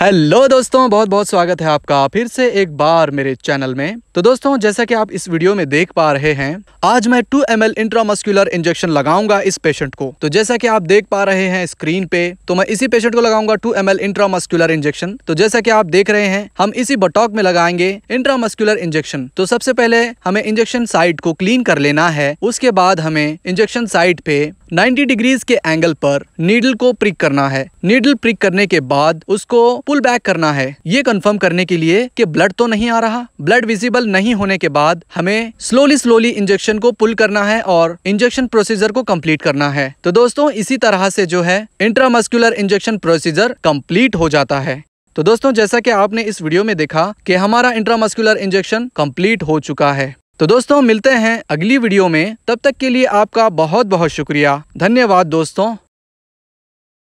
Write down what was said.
hello दोस्तों बहुत बहुत स्वागत है आपका फिर से एक बार मेरे चैनल में तो दोस्तों जैसा कि आप इस वीडियो में देख पा रहे हैं आज मैं 2 एम एल इंट्रामस्क्यूलर इंजेक्शन लगाऊंगा इस पेशेंट को तो जैसा कि आप देख पा रहे हैं स्क्रीन पे तो मैं इसी पेशेंट को लगाऊंगा 2 एम एल इंट्रामस्क्यूलर इंजेक्शन तो जैसा की आप देख रहे हैं हम इसी बटॉक में लगाएंगे इंट्रामस्क्यूलर इंजेक्शन तो सबसे पहले हमें इंजेक्शन साइट को क्लीन कर लेना है उसके बाद हमें इंजेक्शन साइट पे 90 डिग्रीज के एंगल पर नीडल को प्रिक करना है नीडल प्रिक करने के बाद उसको पुल बैक करना है ये कंफर्म करने के लिए कि ब्लड तो नहीं आ रहा ब्लड विजिबल नहीं होने के बाद हमें स्लोली स्लोली इंजेक्शन को पुल करना है और इंजेक्शन प्रोसीजर को कम्प्लीट करना है तो दोस्तों इसी तरह से जो है इंट्रामस्कुलर इंजेक्शन प्रोसीजर कम्प्लीट हो जाता है तो दोस्तों जैसा कि आपने इस वीडियो में देखा कि हमारा इंट्रामस्कुलर इंजेक्शन कंप्लीट हो चुका है तो दोस्तों मिलते हैं अगली वीडियो में तब तक के लिए आपका बहुत बहुत शुक्रिया धन्यवाद दोस्तों